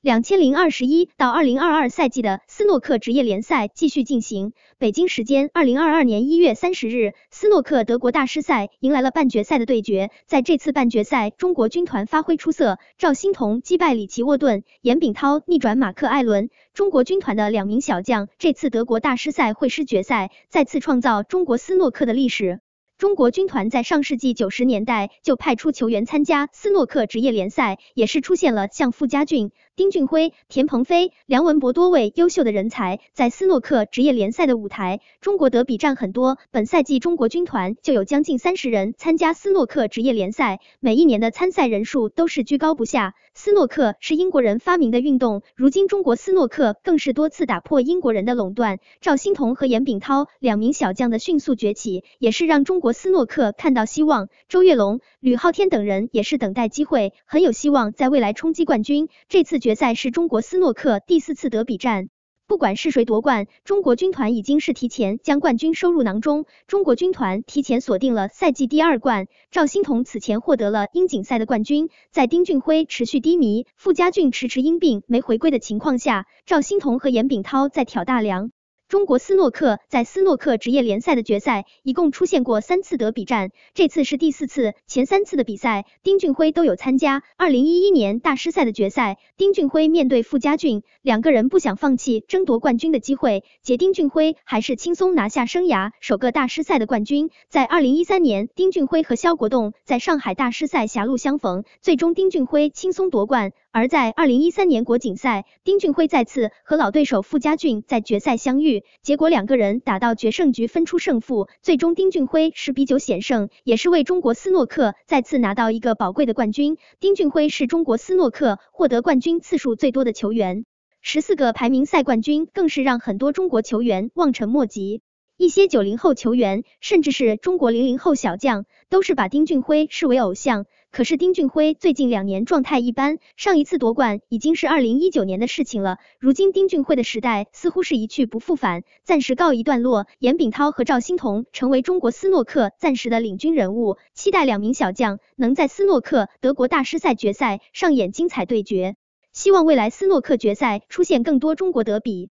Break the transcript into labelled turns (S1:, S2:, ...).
S1: 两千零二十一到二零二二赛季的斯诺克职业联赛继续进行。北京时间二零二二年一月三十日，斯诺克德国大师赛迎来了半决赛的对决。在这次半决赛，中国军团发挥出色，赵心童击败里奇沃顿，颜丙涛逆转马克艾伦。中国军团的两名小将这次德国大师赛会师决赛，再次创造中国斯诺克的历史。中国军团在上世纪九十年代就派出球员参加斯诺克职业联赛，也是出现了像傅家俊、丁俊晖、田鹏飞、梁文博多位优秀的人才，在斯诺克职业联赛的舞台，中国德比战很多。本赛季中国军团就有将近三十人参加斯诺克职业联赛，每一年的参赛人数都是居高不下。斯诺克是英国人发明的运动，如今中国斯诺克更是多次打破英国人的垄断。赵心童和严炳涛两名小将的迅速崛起，也是让中国。国斯诺克看到希望，周跃龙、吕昊天等人也是等待机会，很有希望在未来冲击冠军。这次决赛是中国斯诺克第四次德比战，不管是谁夺冠，中国军团已经是提前将冠军收入囊中。中国军团提前锁定了赛季第二冠。赵心童此前获得了英锦赛的冠军，在丁俊晖持续低迷、傅家俊迟迟因病没回归的情况下，赵心童和严炳涛在挑大梁。中国斯诺克在斯诺克职业联赛的决赛一共出现过三次德比战，这次是第四次。前三次的比赛，丁俊晖都有参加。二零一一年大师赛的决赛，丁俊晖面对傅家俊，两个人不想放弃争夺冠军的机会，且丁俊晖还是轻松拿下生涯首个大师赛的冠军。在二零一三年，丁俊晖和肖国栋在上海大师赛狭路相逢，最终丁俊晖轻松夺冠。而在二零一三年国锦赛，丁俊晖再次和老对手傅家俊在决赛相遇。结果两个人打到决胜局分出胜负，最终丁俊晖十比九险胜，也是为中国斯诺克再次拿到一个宝贵的冠军。丁俊晖是中国斯诺克获得冠军次数最多的球员，十四个排名赛冠军更是让很多中国球员望尘莫及。一些九零后球员，甚至是中国零零后小将，都是把丁俊晖视为偶像。可是丁俊晖最近两年状态一般，上一次夺冠已经是二零一九年的事情了。如今丁俊晖的时代似乎是一去不复返，暂时告一段落。颜炳涛和赵心童成为中国斯诺克暂时的领军人物。期待两名小将能在斯诺克德国大师赛决赛上演精彩对决。希望未来斯诺克决赛出现更多中国德比。